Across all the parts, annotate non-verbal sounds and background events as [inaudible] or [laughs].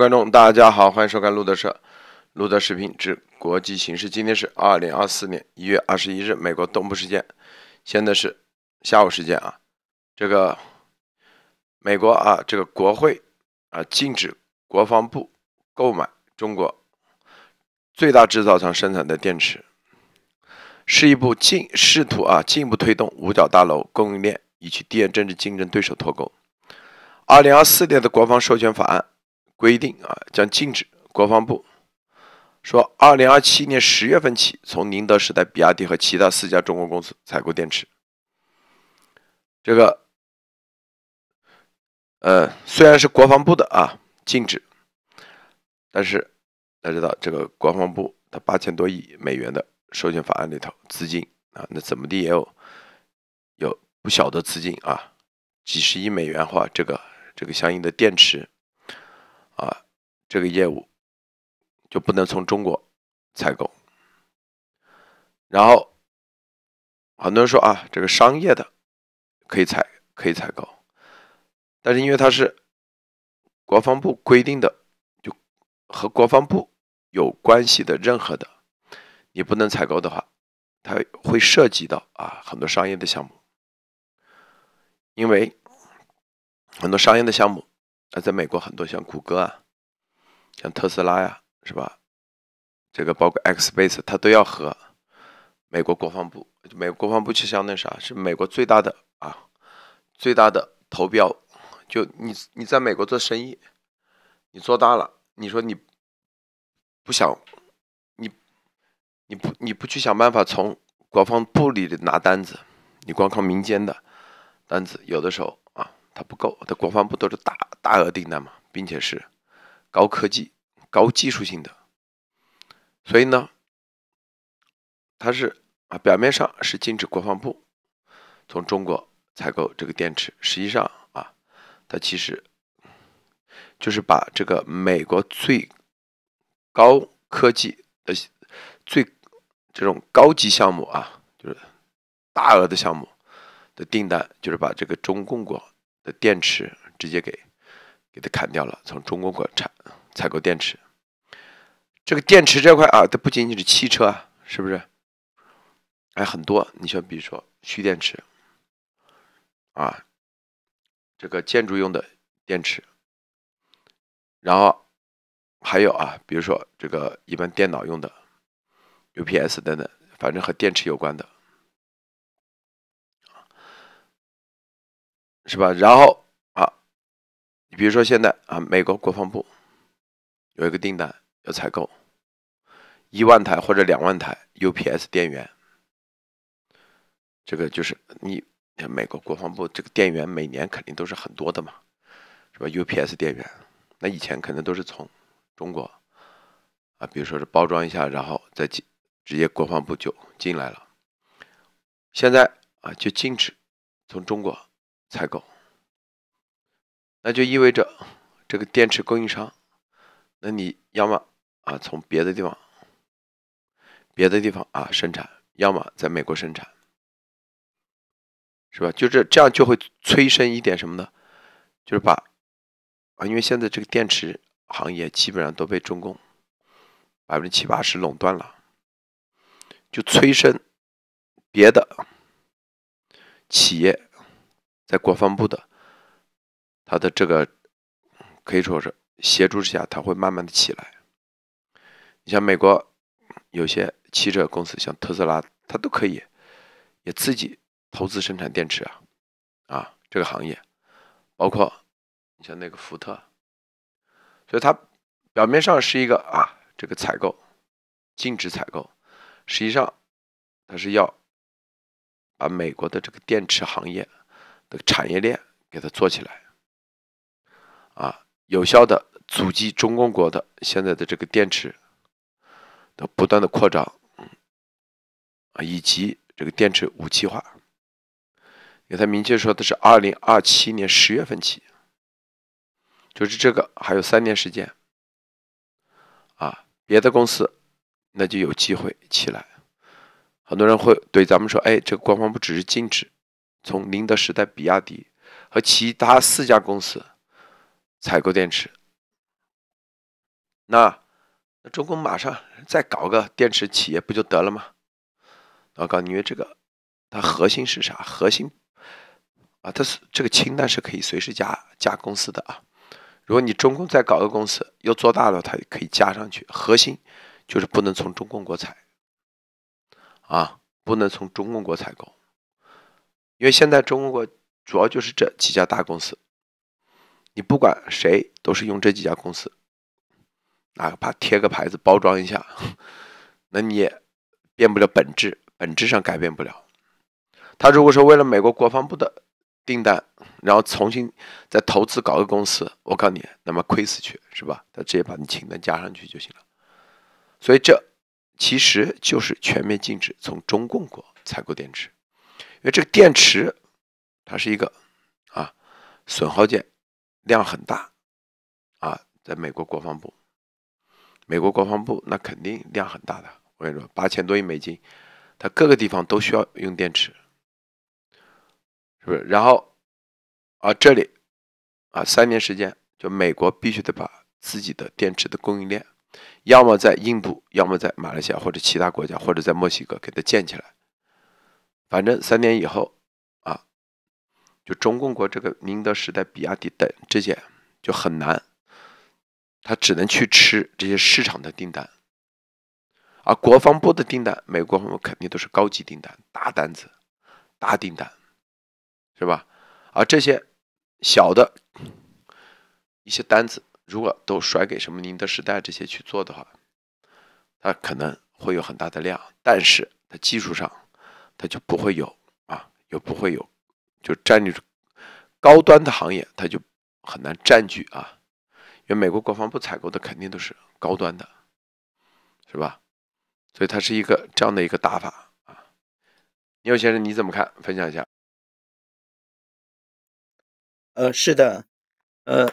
观众大家好，欢迎收看路德社、路德视频之国际形势。今天是二零二四年一月二十一日，美国东部时间，现在是下午时间啊。这个美国啊，这个国会啊，禁止国防部购买中国最大制造商生产的电池，是一部进试图啊进一步推动五角大楼供应链以及地缘政治竞争对手脱钩。二零二四年的国防授权法案。规定啊，将禁止国防部说，二零二七年十月份起，从宁德时代、比亚迪和其他四家中国公司采购电池。这个，呃，虽然是国防部的啊，禁止，但是大家知道，这个国防部它八千多亿美元的授权法案里头资金啊，那怎么地也有有不小的资金啊，几十亿美元话，这个这个相应的电池。啊，这个业务就不能从中国采购。然后，很多人说啊，这个商业的可以采可以采购，但是因为它是国防部规定的，就和国防部有关系的任何的，你不能采购的话，它会涉及到啊很多商业的项目，因为很多商业的项目。啊，在美国很多像谷歌啊，像特斯拉呀，是吧？这个包括 X Space，它都要和美国国防部，美国国防部实相那啥，是美国最大的啊，最大的投标。就你你在美国做生意，你做大了，你说你不想你你不你不去想办法从国防部里拿单子，你光靠民间的单子，有的时候。它不够，它国防部都是大大额订单嘛，并且是高科技、高技术性的，所以呢，它是啊，表面上是禁止国防部从中国采购这个电池，实际上啊，它其实就是把这个美国最高科技的、最这种高级项目啊，就是大额的项目的订单，就是把这个中共国。电池直接给，给它砍掉了。从中国国产采购电池，这个电池这块啊，它不仅仅是汽车，是不是？哎，很多。你像比如说蓄电池，啊，这个建筑用的电池，然后还有啊，比如说这个一般电脑用的 UPS 等等，反正和电池有关的。是吧？然后啊，比如说现在啊，美国国防部有一个订单要采购一万台或者两万台 UPS 电源，这个就是你美国国防部这个电源每年肯定都是很多的嘛，是吧？UPS 电源，那以前可能都是从中国啊，比如说是包装一下，然后再进。直接国防部就进来了。现在啊，就禁止从中国。采购，那就意味着这个电池供应商，那你要么啊从别的地方，别的地方啊生产，要么在美国生产，是吧？就这这样就会催生一点什么呢？就是把啊，因为现在这个电池行业基本上都被中共百分之七八十垄断了，就催生别的企业。在国防部的，他的这个可以说是协助之下，他会慢慢的起来。你像美国有些汽车公司，像特斯拉，它都可以也自己投资生产电池啊，啊，这个行业，包括你像那个福特，所以它表面上是一个啊，这个采购禁止采购，实际上它是要把美国的这个电池行业。的产业链给它做起来，啊，有效的阻击中共国的现在的这个电池的不断的扩张，啊，以及这个电池武器化，给他明确说的是二零二七年十月份起，就是这个还有三年时间，啊，别的公司那就有机会起来，很多人会对咱们说，哎，这个官方不只是禁止。从宁德时代、比亚迪和其他四家公司采购电池，那中公马上再搞个电池企业不就得了吗？老高，因为这个，它核心是啥？核心啊，它是这个清单是可以随时加加公司的啊。如果你中共再搞个公司又做大了，它可以加上去。核心就是不能从中共国采啊，不能从中共国采购。因为现在中国主要就是这几家大公司，你不管谁都是用这几家公司，哪怕贴个牌子包装一下，[laughs] 那你也变不了本质，本质上改变不了。他如果说为了美国国防部的订单，然后重新再投资搞个公司，我告诉你，那么亏死去是吧？他直接把你清单加上去就行了。所以这其实就是全面禁止从中共国采购电池。因为这个电池，它是一个啊损耗件，量很大啊，在美国国防部，美国国防部那肯定量很大的。我跟你说，八千多亿美金，它各个地方都需要用电池，是不是？然后啊这里啊三年时间，就美国必须得把自己的电池的供应链，要么在印度，要么在马来西亚或者其他国家，或者在墨西哥给它建起来。反正三年以后啊，就中共国这个宁德时代、比亚迪等这些就很难，他只能去吃这些市场的订单，而国防部的订单，美国肯定都是高级订单、大单子、大订单，是吧？而这些小的一些单子，如果都甩给什么宁德时代这些去做的话，它可能会有很大的量，但是它技术上。他就不会有啊，也不会有，就占据高端的行业，他就很难占据啊。因为美国国防部采购的肯定都是高端的，是吧？所以它是一个这样的一个打法啊。牛先生，你怎么看？分享一下。呃，是的，呃，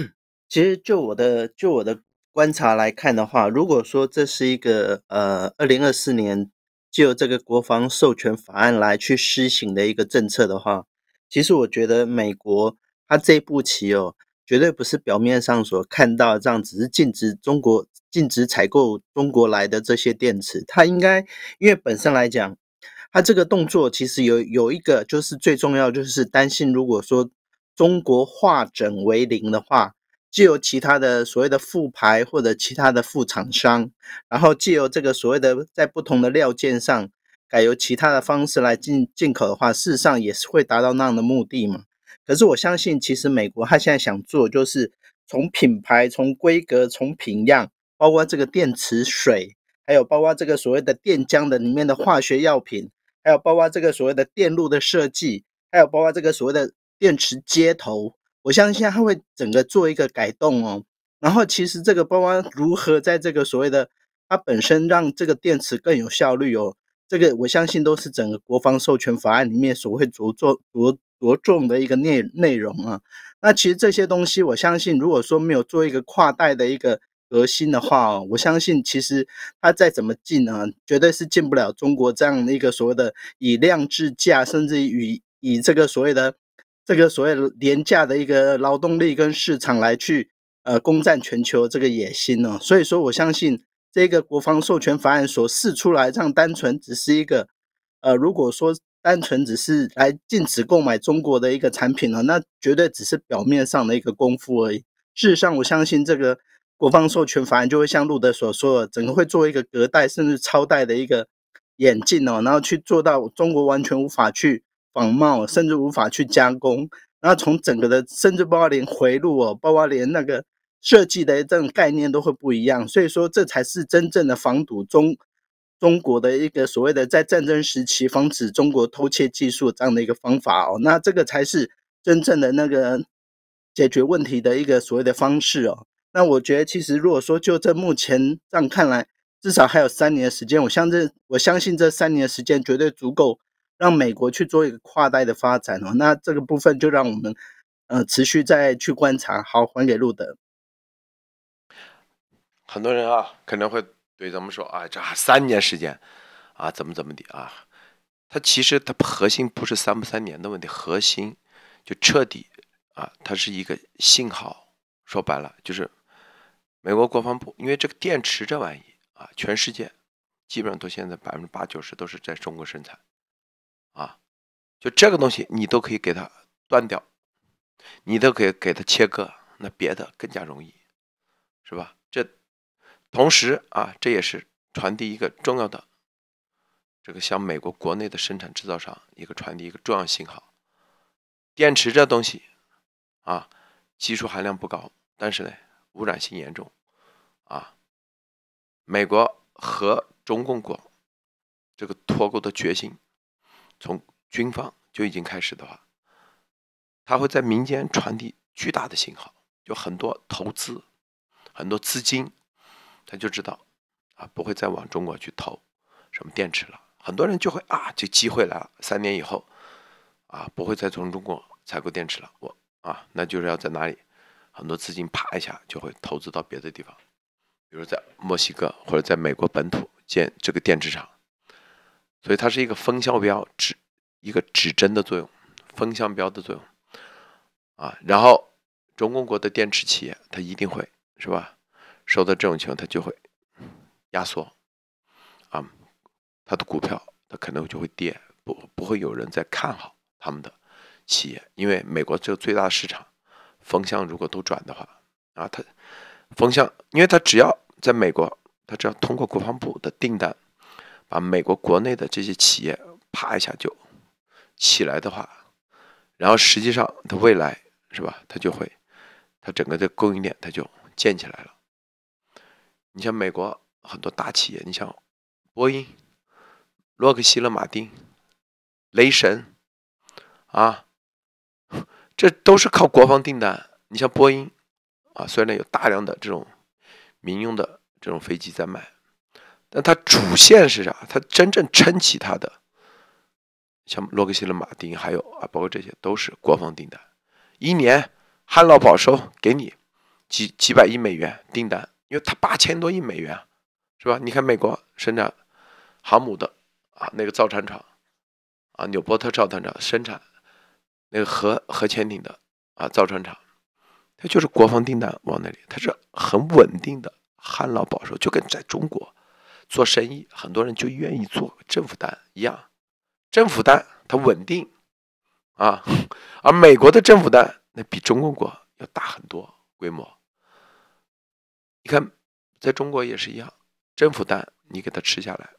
[coughs] 其实就我的就我的观察来看的话，如果说这是一个呃，二零二四年。就这个国防授权法案来去施行的一个政策的话，其实我觉得美国它这步棋哦，绝对不是表面上所看到这样，只是禁止中国禁止采购中国来的这些电池，它应该因为本身来讲，它这个动作其实有有一个就是最重要就是担心如果说中国化整为零的话。借由其他的所谓的副牌或者其他的副厂商，然后借由这个所谓的在不同的料件上改由其他的方式来进进口的话，事实上也是会达到那样的目的嘛。可是我相信，其实美国他现在想做就是从品牌、从规格、从品样，包括这个电池水，还有包括这个所谓的电浆的里面的化学药品，还有包括这个所谓的电路的设计，还有包括这个所谓的电池接头。我相信它他会整个做一个改动哦，然后其实这个包包如何在这个所谓的它本身让这个电池更有效率哦，这个我相信都是整个国防授权法案里面所会着重着着重的一个内内容啊。那其实这些东西我相信，如果说没有做一个跨代的一个革新的话哦，我相信其实它再怎么进啊，绝对是进不了中国这样的一个所谓的以量制价，甚至于以这个所谓的。这个所谓廉价的一个劳动力跟市场来去，呃，攻占全球这个野心哦，所以说我相信这个国防授权法案所试出来，这样单纯只是一个，呃，如果说单纯只是来禁止购买中国的一个产品哦，那绝对只是表面上的一个功夫而已。事实上，我相信这个国防授权法案就会像路德所说的，整个会做一个隔代甚至超代的一个眼镜哦，然后去做到中国完全无法去。仿冒甚至无法去加工，然后从整个的，甚至包括连回路哦，包括连那个设计的这种概念都会不一样，所以说这才是真正的防堵中中国的一个所谓的在战争时期防止中国偷窃技术这样的一个方法哦，那这个才是真正的那个解决问题的一个所谓的方式哦。那我觉得其实如果说就这目前这样看来，至少还有三年的时间，我相信我相信这三年的时间绝对足够。让美国去做一个跨代的发展哦，那这个部分就让我们呃持续再去观察。好，还给路德。很多人啊可能会对咱们说啊，这还三年时间啊，怎么怎么的啊？它其实它核心不是三不三年的问题，核心就彻底啊，它是一个信号。说白了就是美国国防部，因为这个电池这玩意啊，全世界基本上都现在百分之八九十都是在中国生产。就这个东西，你都可以给它断掉，你都可以给它切割，那别的更加容易，是吧？这同时啊，这也是传递一个重要的，这个向美国国内的生产制造商一个传递一个重要信号：电池这东西啊，技术含量不高，但是呢，污染性严重啊。美国和中共国这个脱钩的决心从。军方就已经开始的话，它会在民间传递巨大的信号，就很多投资，很多资金，他就知道，啊，不会再往中国去投什么电池了。很多人就会啊，这机会来了，三年以后，啊，不会再从中国采购电池了。我啊，那就是要在哪里，很多资金啪一下就会投资到别的地方，比如在墨西哥或者在美国本土建这个电池厂。所以它是一个风向标指。一个指针的作用，风向标的作用啊，然后中共国的电池企业，它一定会是吧？受到这种情况，它就会压缩啊，它的股票它可能就会跌，不不会有人在看好他们的企业，因为美国就最大的市场，风向如果都转的话啊，它风向，因为它只要在美国，它只要通过国防部的订单，把美国国内的这些企业啪一下就。起来的话，然后实际上它未来是吧，它就会，它整个的供应链它就建起来了。你像美国很多大企业，你像波音、洛克希勒、马丁、雷神啊，这都是靠国防订单。你像波音啊，虽然有大量的这种民用的这种飞机在卖，但它主线是啥？它真正撑起它的。像洛克希勒、马丁，还有啊，包括这些都是国防订单，一年旱涝保收，给你几几百亿美元订单，因为它八千多亿美元，是吧？你看美国生产航母的啊那个造船厂，啊纽波特造船厂生产那个核核潜艇的啊造船厂，它就是国防订单往那里，它是很稳定的旱涝保收，就跟在中国做生意，很多人就愿意做政府单一样。政府单它稳定，啊，而美国的政府单那比中国国要大很多规模。你看，在中国也是一样，政府单你给它吃下来，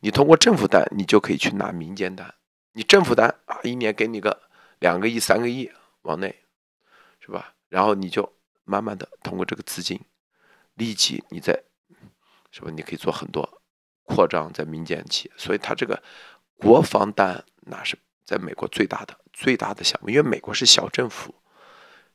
你通过政府单你就可以去拿民间单，你政府单啊，一年给你个两个亿、三个亿往内，是吧？然后你就慢慢的通过这个资金、立即你在，是吧？你可以做很多扩张在民间企业，所以他这个。国防单那是在美国最大的最大的项目，因为美国是小政府，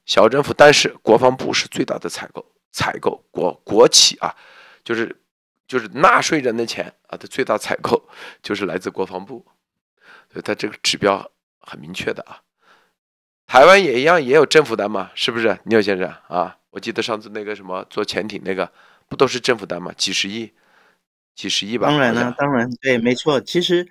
小政府，但是国防部是最大的采购采购国国企啊，就是就是纳税人的钱啊的最大采购 [laughs] 就是来自国防部，以它这个指标很明确的啊。台湾也一样，也有政府单嘛，是不是，聂先生啊？我记得上次那个什么做潜艇那个，不都是政府单嘛？几十亿，几十亿吧？当然了，当然对，没错，其实。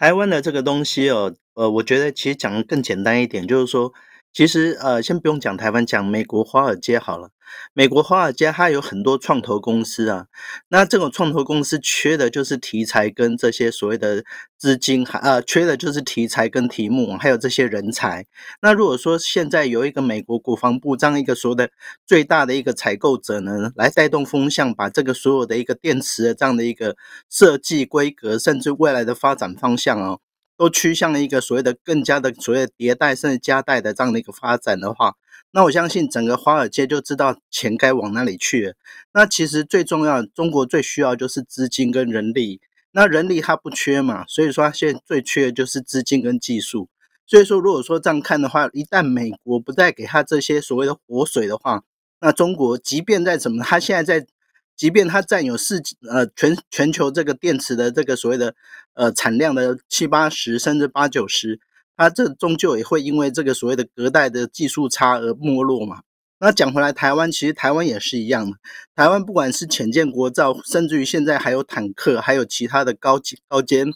台湾的这个东西哦，呃，我觉得其实讲的更简单一点，就是说，其实呃，先不用讲台湾，讲美国华尔街好了。美国华尔街它有很多创投公司啊，那这种创投公司缺的就是题材跟这些所谓的资金，还呃，缺的就是题材跟题目，还有这些人才。那如果说现在有一个美国国防部这样一个所谓的最大的一个采购者呢，来带动风向，把这个所有的一个电池的这样的一个设计规格，甚至未来的发展方向哦。都趋向了一个所谓的更加的所谓的迭代甚至加代的这样的一个发展的话。那我相信整个华尔街就知道钱该往哪里去了。那其实最重要中国最需要就是资金跟人力。那人力它不缺嘛，所以说现在最缺的就是资金跟技术。所以说，如果说这样看的话，一旦美国不再给他这些所谓的活水的话，那中国即便在怎么，他现在在，即便他占有世呃全全球这个电池的这个所谓的呃产量的七八十甚至八九十。啊，这终究也会因为这个所谓的隔代的技术差而没落嘛？那讲回来，台湾其实台湾也是一样的。台湾不管是浅见国造，甚至于现在还有坦克，还有其他的高级高尖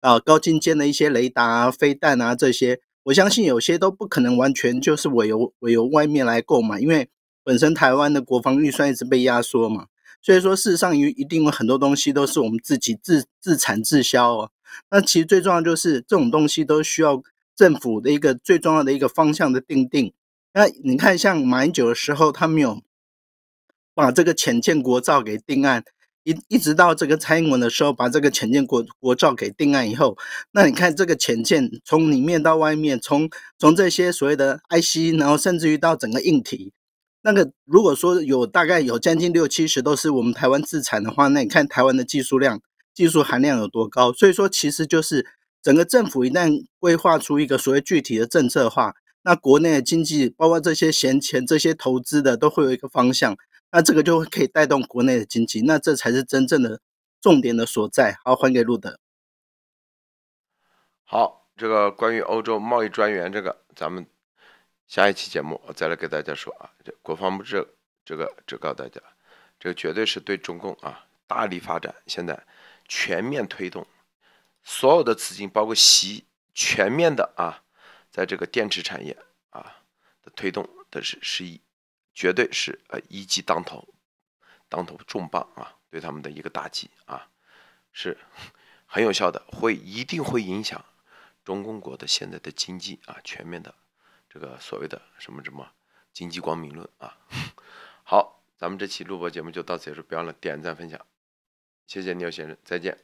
啊、高精尖的一些雷达、飞弹啊这些，我相信有些都不可能完全就是我由我由外面来购买，因为本身台湾的国防预算一直被压缩嘛。所以说事实上有一定有很多东西都是我们自己自自产自销哦。那其实最重要就是这种东西都需要。政府的一个最重要的一个方向的定定，那你看，像马英九的时候，他没有把这个浅建国照给定案，一一直到这个蔡英文的时候，把这个浅建国国照给定案以后，那你看这个浅见从里面到外面，从从这些所谓的 IC，然后甚至于到整个硬体，那个如果说有大概有将近六七十都是我们台湾自产的话，那你看台湾的技术量、技术含量有多高？所以说，其实就是。整个政府一旦规划出一个所谓具体的政策话，那国内的经济包括这些闲钱、这些投资的都会有一个方向，那这个就可以带动国内的经济，那这才是真正的重点的所在。好，还给路德。好，这个关于欧洲贸易专员这个，咱们下一期节目我再来给大家说啊。国防部这这个只告大家，这个绝对是对中共啊大力发展，现在全面推动。所有的资金，包括习全面的啊，在这个电池产业啊的推动的是是一绝对是呃一击当头，当头重磅啊对他们的一个打击啊，是很有效的，会一定会影响中公国的现在的经济啊全面的这个所谓的什么什么经济光明论啊。好，咱们这期录播节目就到此结束，别忘了点赞分享，谢谢李先生，再见。